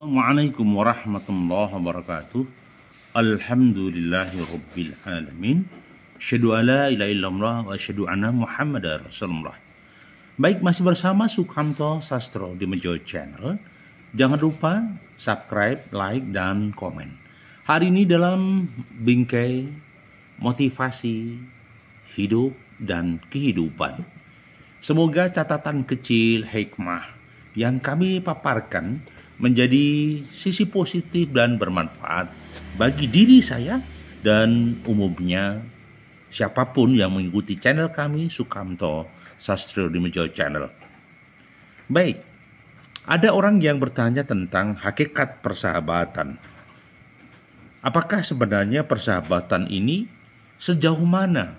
Assalamualaikum warahmatullahi wabarakatuh. Alhamdulillahi rabbil alamin. Asyadu ala ila illallah wa asyadu anna Muhammadar Rasulullah. Baik, masih bersama Sukamto Sastro di Mejo Channel. Jangan lupa subscribe, like, dan komen. Hari ini dalam bingkai motivasi hidup dan kehidupan. Semoga catatan kecil hikmah yang kami paparkan menjadi sisi positif dan bermanfaat bagi diri saya dan umumnya siapapun yang mengikuti channel kami Sukamto Sastro Dimejo Channel. Baik, ada orang yang bertanya tentang hakikat persahabatan. Apakah sebenarnya persahabatan ini sejauh mana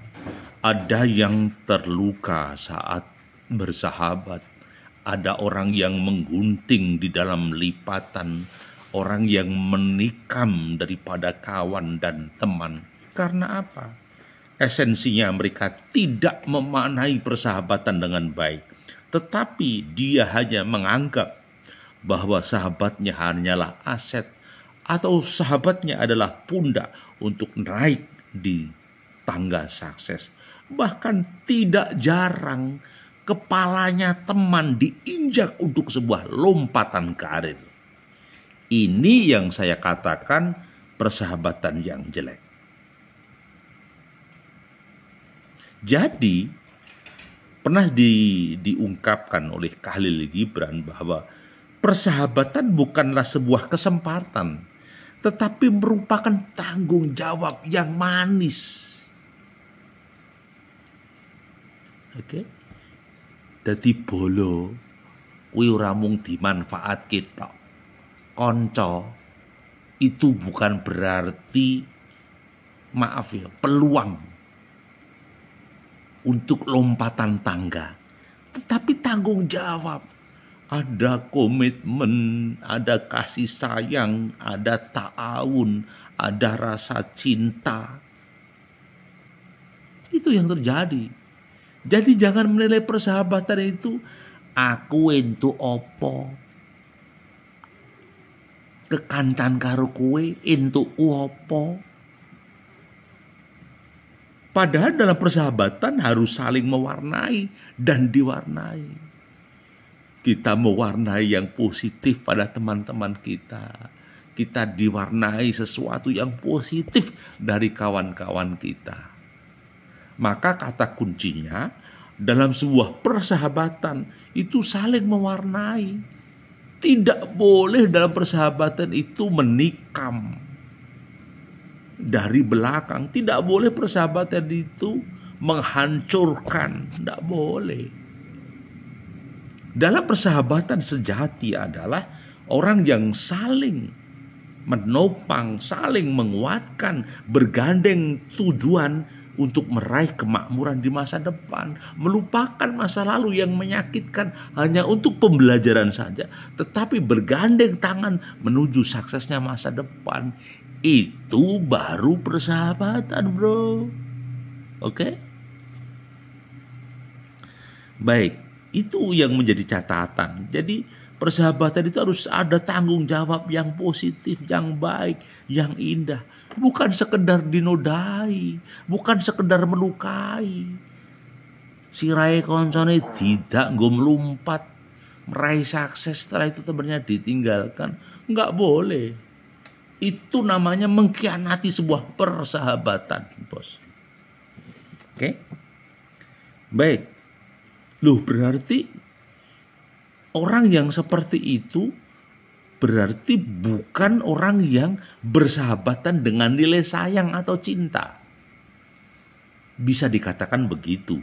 ada yang terluka saat bersahabat? ada orang yang menggunting di dalam lipatan, orang yang menikam daripada kawan dan teman. Karena apa? Esensinya mereka tidak memanai persahabatan dengan baik, tetapi dia hanya menganggap bahwa sahabatnya hanyalah aset atau sahabatnya adalah pundak untuk naik di tangga sukses. Bahkan tidak jarang kepalanya teman diinjak untuk sebuah lompatan karir. Ini yang saya katakan persahabatan yang jelek. Jadi pernah di, diungkapkan oleh Khalil Gibran bahwa persahabatan bukanlah sebuah kesempatan, tetapi merupakan tanggung jawab yang manis. Oke. Okay? Dadi bolo kuwi ora mung dimanfaatke tok. Kanca itu bukan berarti maaf ya, peluang untuk lompatan tangga. Tetapi tanggung jawab. Ada komitmen, ada kasih sayang, ada ta'awun, ada rasa cinta. Itu yang terjadi jadi jangan menilai persahabatan itu aku itu opo. Kekantan karo kue itu uopo. Padahal dalam persahabatan harus saling mewarnai dan diwarnai. Kita mewarnai yang positif pada teman-teman kita. Kita diwarnai sesuatu yang positif dari kawan-kawan kita maka kata kuncinya dalam sebuah persahabatan itu saling mewarnai. Tidak boleh dalam persahabatan itu menikam dari belakang. Tidak boleh persahabatan itu menghancurkan. Tidak boleh. Dalam persahabatan sejati adalah orang yang saling menopang, saling menguatkan, bergandeng tujuan untuk meraih kemakmuran di masa depan, melupakan masa lalu yang menyakitkan hanya untuk pembelajaran saja, tetapi bergandeng tangan menuju suksesnya masa depan. Itu baru persahabatan, Bro. Oke? Baik, itu yang menjadi catatan. Jadi persahabatan itu harus ada tanggung jawab yang positif, yang baik, yang indah bukan sekedar dinodai, bukan sekedar melukai. Si Rai Koncone tidak gom melompat meraih sukses setelah itu temannya ditinggalkan. Nggak boleh. Itu namanya mengkhianati sebuah persahabatan, bos. Oke? Okay? Baik. Loh berarti orang yang seperti itu berarti bukan orang yang bersahabatan dengan nilai sayang atau cinta. Bisa dikatakan begitu.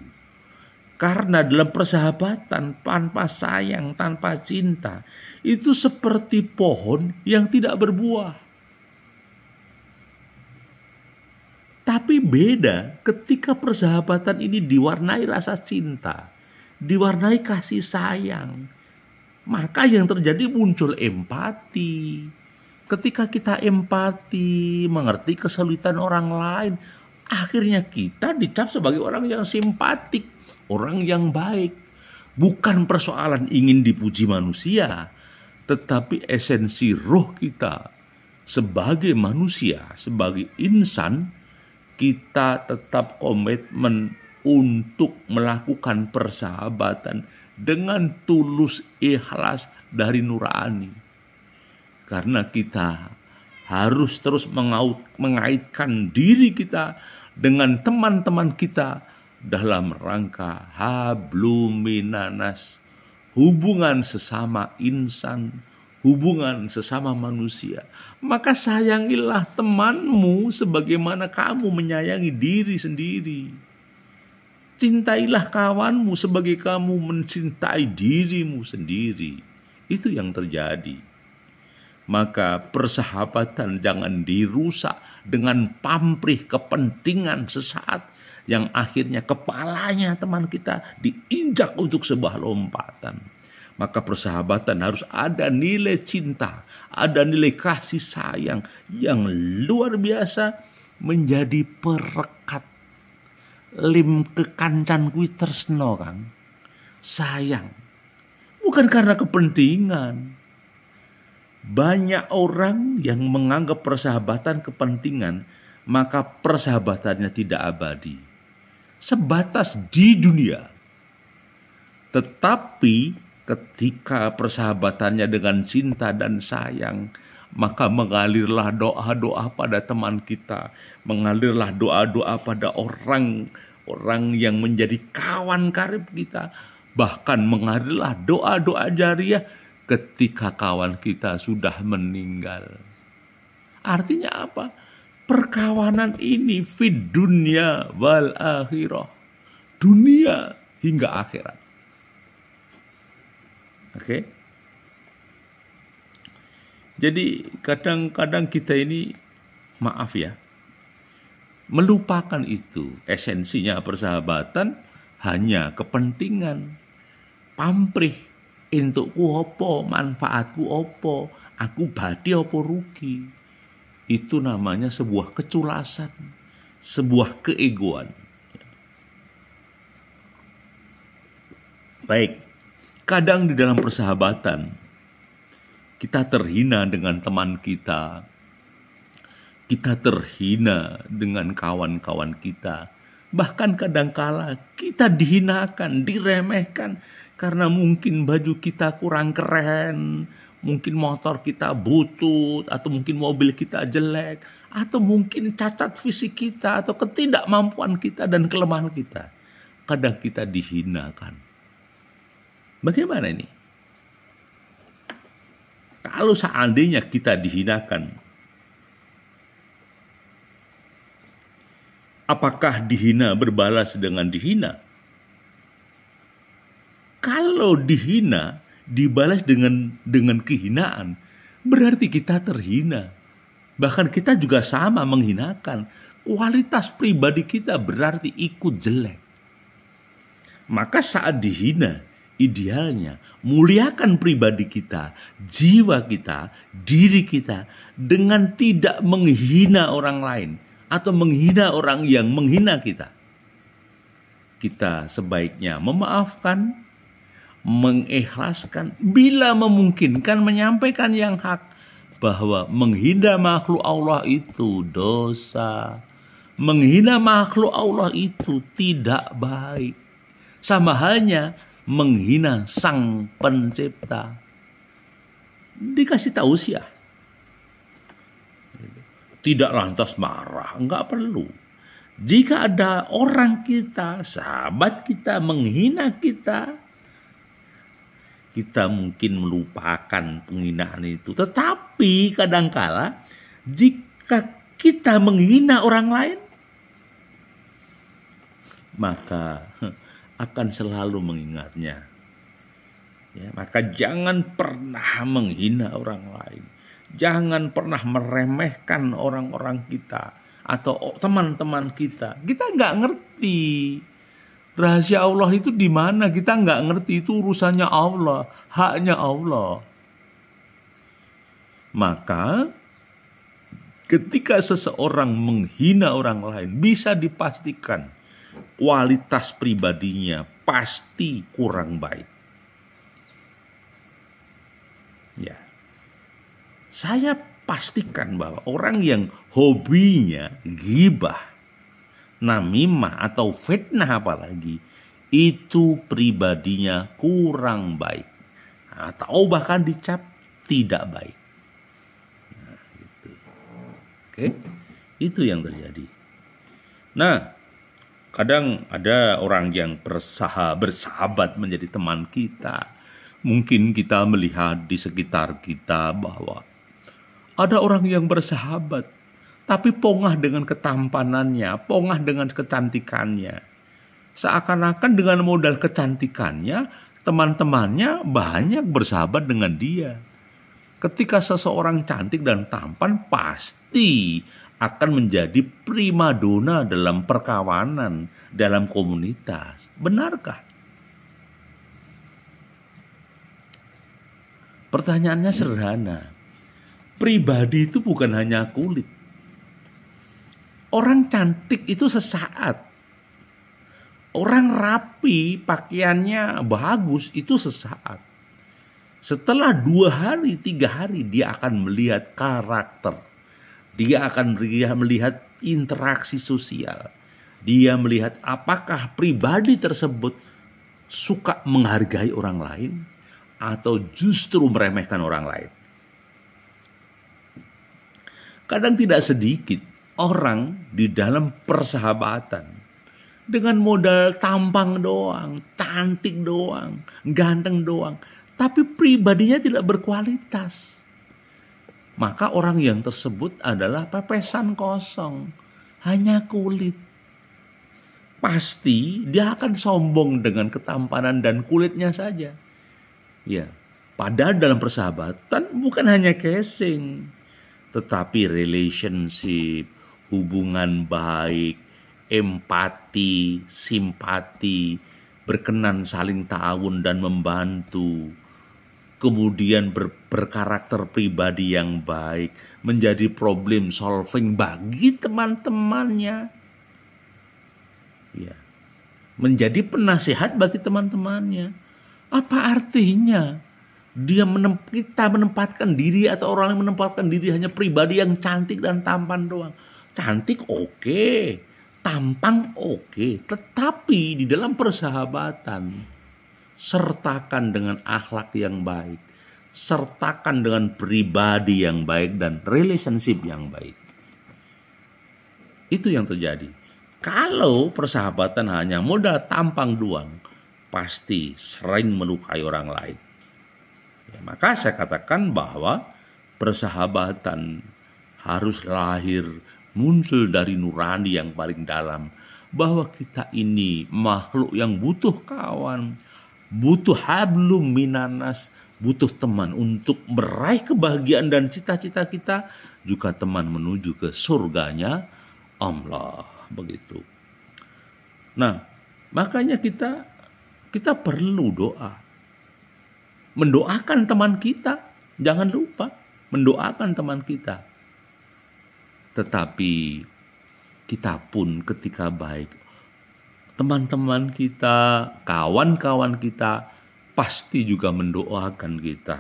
Karena dalam persahabatan tanpa sayang, tanpa cinta, itu seperti pohon yang tidak berbuah. Tapi beda ketika persahabatan ini diwarnai rasa cinta, diwarnai kasih sayang, maka yang terjadi muncul empati. Ketika kita empati, mengerti kesulitan orang lain, akhirnya kita dicap sebagai orang yang simpatik, orang yang baik. Bukan persoalan ingin dipuji manusia, tetapi esensi roh kita sebagai manusia, sebagai insan, kita tetap komitmen untuk melakukan persahabatan dengan tulus ikhlas dari nurani. Karena kita harus terus mengaut, mengaitkan diri kita dengan teman-teman kita dalam rangka habluminanas hubungan sesama insan hubungan sesama manusia maka sayangilah temanmu sebagaimana kamu menyayangi diri sendiri Cintailah kawanmu sebagai kamu mencintai dirimu sendiri. Itu yang terjadi. Maka persahabatan jangan dirusak dengan pamrih kepentingan sesaat yang akhirnya kepalanya teman kita diinjak untuk sebuah lompatan. Maka persahabatan harus ada nilai cinta, ada nilai kasih sayang yang luar biasa menjadi perekat lim kekancan kuwi tresno Kang. Sayang. Bukan karena kepentingan. Banyak orang yang menganggap persahabatan kepentingan, maka persahabatannya tidak abadi. Sebatas di dunia. Tetapi ketika persahabatannya dengan cinta dan sayang, maka mengalirlah doa-doa pada teman kita, mengalirlah doa-doa pada orang orang yang menjadi kawan karib kita, bahkan mengalirlah doa-doa jariah ketika kawan kita sudah meninggal. Artinya apa? Perkawanan ini fit dunia wal akhirah. Dunia hingga akhirat. Oke. Okay? Jadi kadang-kadang kita ini maaf ya melupakan itu esensinya persahabatan hanya kepentingan pamrih untukku opo manfaatku opo aku badi opo rugi itu namanya sebuah keculasan sebuah keegoan baik kadang di dalam persahabatan kita terhina dengan teman kita. Kita terhina dengan kawan-kawan kita. Bahkan kadangkala kita dihinakan, diremehkan karena mungkin baju kita kurang keren, mungkin motor kita butut atau mungkin mobil kita jelek atau mungkin cacat fisik kita atau ketidakmampuan kita dan kelemahan kita. Kadang kita dihinakan. Bagaimana ini? kalau seandainya kita dihinakan, apakah dihina berbalas dengan dihina? Kalau dihina dibalas dengan dengan kehinaan, berarti kita terhina. Bahkan kita juga sama menghinakan. Kualitas pribadi kita berarti ikut jelek. Maka saat dihina, idealnya muliakan pribadi kita, jiwa kita, diri kita dengan tidak menghina orang lain atau menghina orang yang menghina kita. Kita sebaiknya memaafkan, mengikhlaskan bila memungkinkan menyampaikan yang hak bahwa menghina makhluk Allah itu dosa. Menghina makhluk Allah itu tidak baik. Sama halnya menghina sang pencipta dikasih tahu ya tidak lantas marah nggak perlu jika ada orang kita sahabat kita menghina kita kita mungkin melupakan penghinaan itu tetapi kadangkala jika kita menghina orang lain maka akan selalu mengingatnya. Ya, maka jangan pernah menghina orang lain. Jangan pernah meremehkan orang-orang kita atau teman-teman kita. Kita nggak ngerti rahasia Allah itu di mana. Kita nggak ngerti itu urusannya Allah, haknya Allah. Maka ketika seseorang menghina orang lain bisa dipastikan kualitas pribadinya pasti kurang baik. Ya. Saya pastikan bahwa orang yang hobinya gibah, namimah atau fitnah apalagi itu pribadinya kurang baik atau bahkan dicap tidak baik. Nah, gitu. Oke, itu yang terjadi. Nah, Kadang ada orang yang bersahabat, bersahabat menjadi teman kita. Mungkin kita melihat di sekitar kita bahwa ada orang yang bersahabat, tapi pongah dengan ketampanannya, pongah dengan kecantikannya. Seakan-akan dengan modal kecantikannya, teman-temannya banyak bersahabat dengan dia. Ketika seseorang cantik dan tampan, pasti akan menjadi primadona dalam perkawanan, dalam komunitas. Benarkah? Pertanyaannya sederhana. Pribadi itu bukan hanya kulit. Orang cantik itu sesaat. Orang rapi, pakaiannya bagus itu sesaat. Setelah dua hari, tiga hari dia akan melihat karakter dia akan melihat interaksi sosial. Dia melihat apakah pribadi tersebut suka menghargai orang lain atau justru meremehkan orang lain. Kadang tidak sedikit orang di dalam persahabatan dengan modal tampang doang, cantik doang, ganteng doang, tapi pribadinya tidak berkualitas maka orang yang tersebut adalah pepesan kosong, hanya kulit. Pasti dia akan sombong dengan ketampanan dan kulitnya saja. Ya, padahal dalam persahabatan bukan hanya casing, tetapi relationship, hubungan baik, empati, simpati, berkenan saling tahun dan membantu kemudian ber, berkarakter pribadi yang baik, menjadi problem solving bagi teman-temannya. Ya. Menjadi penasihat bagi teman-temannya. Apa artinya? Dia menem, kita menempatkan diri atau orang yang menempatkan diri hanya pribadi yang cantik dan tampan doang. Cantik oke, okay. tampang oke, okay. tetapi di dalam persahabatan sertakan dengan akhlak yang baik, sertakan dengan pribadi yang baik dan relationship yang baik. Itu yang terjadi. Kalau persahabatan hanya modal tampang doang, pasti sering melukai orang lain. Ya, maka saya katakan bahwa persahabatan harus lahir muncul dari nurani yang paling dalam bahwa kita ini makhluk yang butuh kawan, butuh hablum minanas, butuh teman untuk meraih kebahagiaan dan cita-cita kita, juga teman menuju ke surganya Allah begitu. Nah, makanya kita kita perlu doa. Mendoakan teman kita, jangan lupa mendoakan teman kita. Tetapi kita pun ketika baik teman-teman kita, kawan-kawan kita pasti juga mendoakan kita.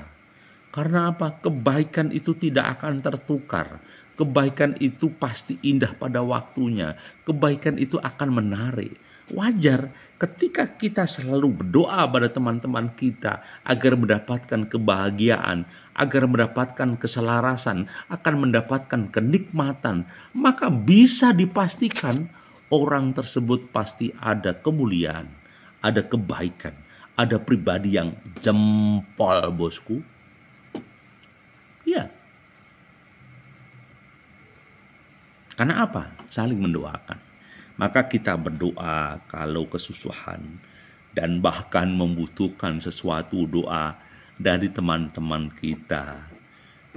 Karena apa? Kebaikan itu tidak akan tertukar. Kebaikan itu pasti indah pada waktunya. Kebaikan itu akan menarik. Wajar ketika kita selalu berdoa pada teman-teman kita agar mendapatkan kebahagiaan, agar mendapatkan keselarasan, akan mendapatkan kenikmatan, maka bisa dipastikan orang tersebut pasti ada kemuliaan, ada kebaikan, ada pribadi yang jempol bosku. Ya. Karena apa? Saling mendoakan. Maka kita berdoa kalau kesusahan dan bahkan membutuhkan sesuatu doa dari teman-teman kita.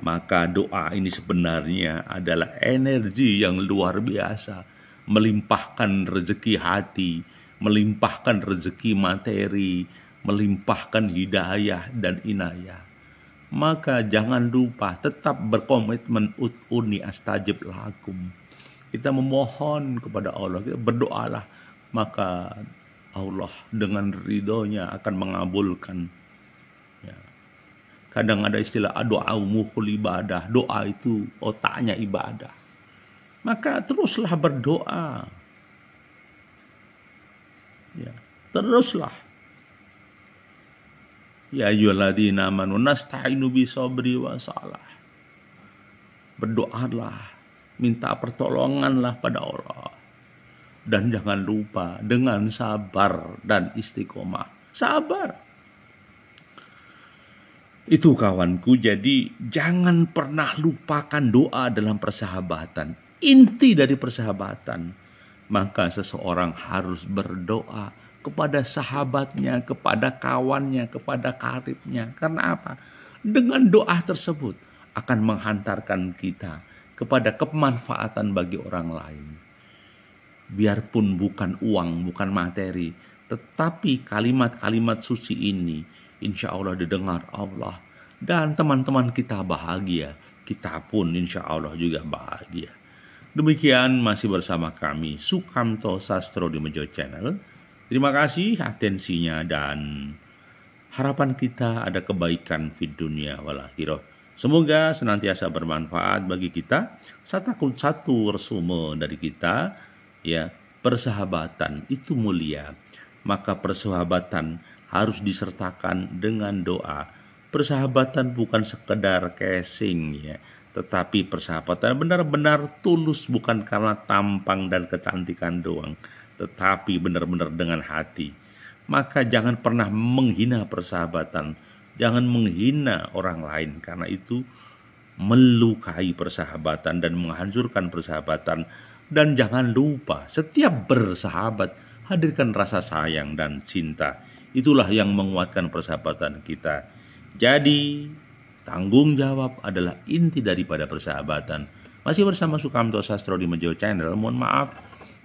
Maka doa ini sebenarnya adalah energi yang luar biasa melimpahkan rezeki hati, melimpahkan rezeki materi, melimpahkan hidayah dan inayah. Maka jangan lupa tetap berkomitmen ut'uni astajib lakum. Kita memohon kepada Allah, kita berdoalah. Maka Allah dengan ridhonya akan mengabulkan. Ya. Kadang ada istilah doa umuhul ibadah. Doa itu otaknya ibadah maka teruslah berdoa. Ya, teruslah. Ya ayyuhalladzina amanu nasta'inu bisabri wa salah. Berdoalah, minta pertolonganlah pada Allah. Dan jangan lupa dengan sabar dan istiqomah. Sabar. Itu kawanku, jadi jangan pernah lupakan doa dalam persahabatan inti dari persahabatan. Maka seseorang harus berdoa kepada sahabatnya, kepada kawannya, kepada karibnya. Karena apa? Dengan doa tersebut akan menghantarkan kita kepada kemanfaatan bagi orang lain. Biarpun bukan uang, bukan materi, tetapi kalimat-kalimat suci ini insya Allah didengar Allah dan teman-teman kita bahagia, kita pun insya Allah juga bahagia. Demikian masih bersama kami Sukamto Sastro di Mejo Channel. Terima kasih atensinya dan harapan kita ada kebaikan di dunia walakhirah. Semoga senantiasa bermanfaat bagi kita. Saya takut satu resume dari kita, ya persahabatan itu mulia. Maka persahabatan harus disertakan dengan doa. Persahabatan bukan sekedar casing ya, tetapi persahabatan benar-benar tulus bukan karena tampang dan kecantikan doang, tetapi benar-benar dengan hati. Maka jangan pernah menghina persahabatan, jangan menghina orang lain karena itu melukai persahabatan dan menghancurkan persahabatan. Dan jangan lupa, setiap bersahabat hadirkan rasa sayang dan cinta. Itulah yang menguatkan persahabatan kita. Jadi, Tanggung jawab adalah inti daripada persahabatan. Masih bersama Sukamto Sastro di Mejo Channel. Mohon maaf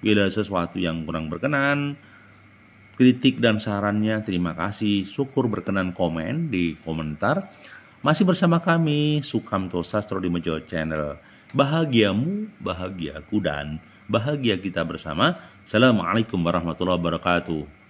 bila sesuatu yang kurang berkenan. Kritik dan sarannya terima kasih. Syukur berkenan komen di komentar. Masih bersama kami Sukamto Sastro di Mejo Channel. Bahagiamu, bahagiaku dan bahagia kita bersama. Assalamualaikum warahmatullahi wabarakatuh.